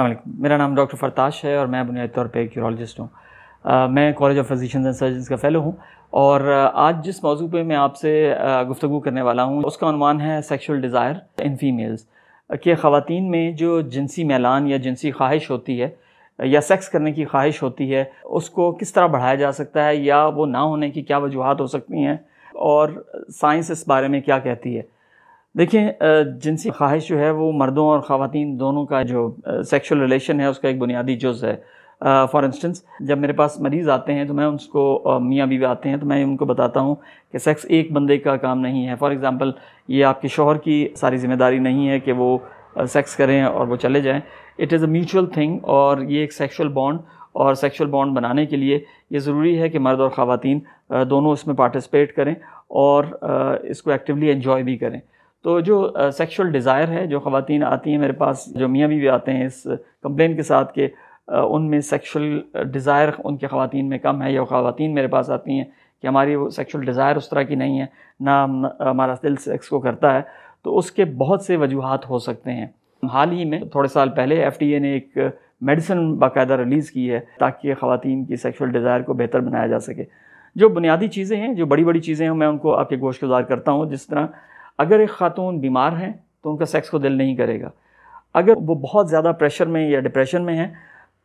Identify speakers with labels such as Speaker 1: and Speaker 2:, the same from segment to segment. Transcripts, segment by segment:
Speaker 1: अल्लाह मेरा नाम डॉक्टर फरताश है और मैं बुनियादी तौर पर एक यूरोलॉजिस्ट हूँ मैं college of physician and surgeon का फ़ेलो हूँ और आज जिस मौजू पे मैं आपसे गुफ्तु करने वाला हूँ उसका अनुमान है सेक्शुअल डिज़ायर इन फीमेल्स कि खातन में जो जिनसी मैलान या जिनसी ख्वाहिश होती है या सेक्स करने की ख्वाहिश होती है उसको किस तरह बढ़ाया जा सकता है या वो ना होने की क्या वजूहत हो सकती हैं और साइंस इस बारे में क्या कहती है देखिए जिनसी ख्वाहिश जो है वो मर्दों और ख़वातीन दोनों का जो सेक्सुअल रिलेशन है उसका एक बुनियादी जुज़ है फॉर इंस्टेंस जब मेरे पास मरीज़ आते हैं तो मैं उनको मियाँ बीवी आते हैं तो मैं उनको बताता हूँ कि सेक्स एक बंदे का काम नहीं है फॉर एग्ज़ाम्पल ये आपके शोहर की सारी जिम्मेदारी नहीं है कि वो सेक्स करें और वो चले जाएँ it is a mutual thing और ये एक सेक्शुअल बॉन्ड और सेक्सुअल बॉन्ड बनाने के लिए ये ज़रूरी है कि मर्द और ख़वातीन दोनों इसमें पार्टिसिपेट करें और इसको एक्टिवली इन्जॉय भी करें तो जो सेक्सुअल डिज़ायर है जो ख़वान आती हैं मेरे पास जो मियाँ भी, भी आते हैं इस कम्प्लेंट के साथ कि उनमें सेक्शुअल डिज़ायर उनके ख़वान में कम है या ख़वान मेरे पास आती हैं कि हमारी वो सेक्शुअल डिज़ायर उस तरह की नहीं है ना हमारा दिल सेक्स को करता है तो उसके बहुत से वजूहत हो सकते हैं हाल ही में थोड़े साल पहले एफ ने एक मेडिसिन बाकायदा रिलीज़ की है ताकि ख़वान की सेक्शुअल डिज़ायर को बेहतर बनाया जा सके जो बुनियादी चीज़ें हैं जो बड़ी बड़ी चीज़ें हैं मैं उनको आपके गोश गुजार करता हूँ जिस तरह अगर एक खातून बीमार हैं तो उनका सेक्स को दिल नहीं करेगा अगर वो बहुत ज़्यादा प्रेशर में या डिप्रेशन में है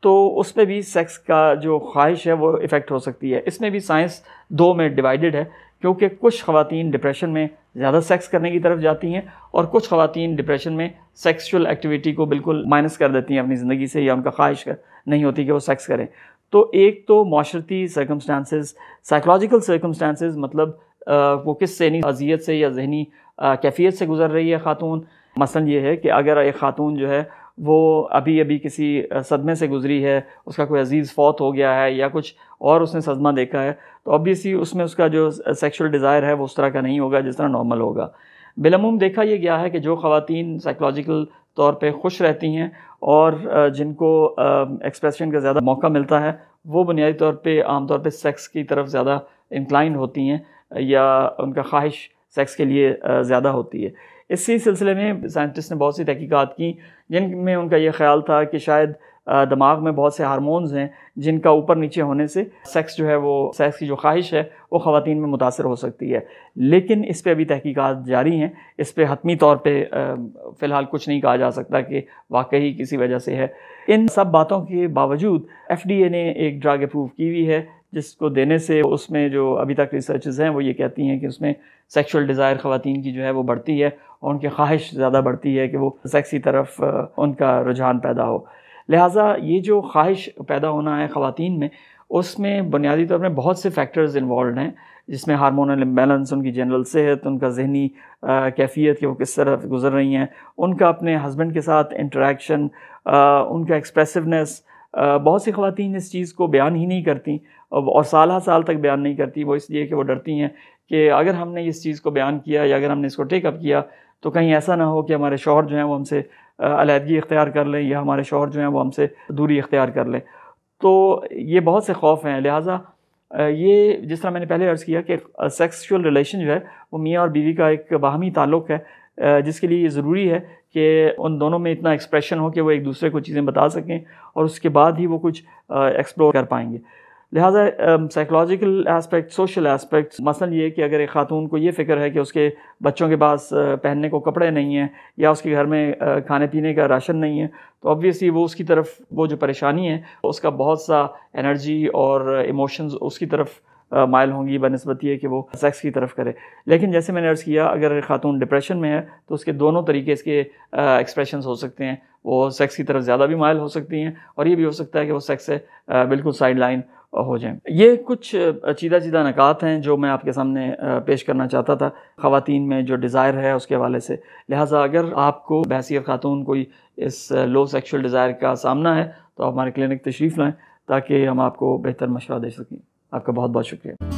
Speaker 1: तो उसमें भी सेक्स का जो ख्वाहिश है वो इफ़ेक्ट हो सकती है इसमें भी साइंस दो में डिवाइडेड है क्योंकि कुछ खवतान डिप्रेशन में ज़्यादा सेक्स करने की तरफ जाती हैं और कुछ खातन डिप्रेशन में सेक्सुअल एक्टिविटी को बिल्कुल माइनस कर देती हैं अपनी ज़िंदगी से या उनका ख्वाहिश नहीं होती कि वो सेक्स करें तो एक तो माशरती सर्कमस्टांसिस साइकोलॉजिकल सर्कमस्टांसिस मतलब आ, वो किस सैनी अजियत से या जहनी कैफियत से गुज़र रही है ख़ातून मसलन ये है कि अगर एक ख़ातून जो है वो अभी अभी किसी सदमे से गुज़री है उसका कोई अजीज़ फौत हो गया है या कुछ और उसने सदमा देखा है तो ऑबियसली उसमें उसका जो सेक्शुअल डिज़ायर है वो उस तरह का नहीं होगा जिस तरह नॉर्मल होगा बिलमूम देखा यह गया है कि जो खातन साइकोलॉजिकल तौर पर खुश रहती हैं और जिनको एक्सप्रेशन का ज़्यादा मौका मिलता है वो बुनियादी तौर पर आमतौर पर सेक्स की तरफ ज़्यादा इंक्लाइंड होती हैं या उनका ख्वाहिश सेक्स के लिए ज़्यादा होती है इसी सिलसिले में साइंटिस्ट ने बहुत सी तहकीक़ात की जिनमें उनका यह ख्याल था कि शायद दिमाग में बहुत से हारमोन्स हैं जिनका ऊपर नीचे होने से सेक्स जो है वो सेक्स की जो ख्वाहिश है वो ख़वान में मुतासर हो सकती है लेकिन इस पर अभी तहकीक़ात जारी हैं इस पर हतमी तौर पर फ़िलहाल कुछ नहीं कहा जा सकता कि वाकई किसी वजह से है इन सब बातों के बावजूद एफ डी ए ने एक ड्रग अप्रूव की हुई है जिसको देने से उसमें जो अभी तक रिसर्च हैं वो ये कहती हैं कि उसमें सेक्सुअल डिज़ायर ख़वातीन की जो है वो बढ़ती है और उनकी ख्वाहिश ज़्यादा बढ़ती है कि वो सेक्स की तरफ उनका रुझान पैदा हो लिहाजा ये जो ख्वाहिश पैदा होना है ख़वान में उसमें बुनियादी तौर पर बहुत से फैक्टर्स इन्वॉल्व हैं जिसमें हारमोनल इम्बेलेंस उनकी जनरल सेहत उनका जहनी कैफियत कि वो किस तरह गुजर रही हैं उनका अपने हस्बैंड के साथ इंटरेक्शन उनका एक्सप्रेसिवनेस बहुत सी खातन इस चीज़ को बयान ही नहीं करती और साल साल तक बयान नहीं करती वो इसलिए कि वो डरती हैं कि अगर हमने इस चीज़ को बयान किया या अगर हमने इसको टेकअप किया तो कहीं ऐसा ना हो कि हमारे शोहर जो हैं वो हमसे अलीहदगी इख्तियार कर लें या हमारे शोहर जो हैं वो हमसे दूरी इख्तियार कर लें तो ये बहुत से खौफ हैं लिहाजा ये जिस तरह मैंने पहले अर्ज़ किया कि सेक्सुअल रिलेशन जो है वो मियाँ और बीवी का एक बाहमी ताल्लुक़ है जिसके लिए ये ज़रूरी है कि उन दोनों में इतना एक्सप्रेशन हो कि वो एक दूसरे को चीज़ें बता सकें और उसके बाद ही वो कुछ एक्सप्लोर कर पाएंगे लिहाजा साइकोलॉजिकल एस्पेक्ट सोशल एस्पेक्ट मसल ये कि अगर एक खातून को ये फ़िक्र है कि उसके बच्चों के पास पहनने को कपड़े नहीं हैं या उसके घर में खाने पीने का राशन नहीं है तो ऑब्वियसली वो उसकी तरफ वो जो परेशानी है उसका बहुत सा एनर्जी और इमोशंस उसकी तरफ मायल होंगी बनस्बती है कि वो सेक्स की तरफ करे लेकिन जैसे मैंने अर्ज़ किया अगर खातून डिप्रेशन में है तो उसके दोनों तरीके इसके एक्सप्रेशन हो सकते हैं वो सेक्स की तरफ ज़्यादा भी मायल हो सकती हैं और ये भी हो सकता है कि वो सेक्स से बिल्कुल साइड लाइन हो जाए ये कुछ चीदा चीदा नकात हैं जो मैं आपके सामने पेश करना चाहता था ख़वान में जो डिज़ायर है उसके हवाले से लिहाजा अगर आपको बहसीत खातून कोई इस लो सेक्शुअल डिज़ायर का सामना है तो आप हमारे क्लिनिक तशरीफ़ लाएँ ताकि हम आपको बेहतर मशवरा दे सकें आपका बहुत बहुत शुक्रिया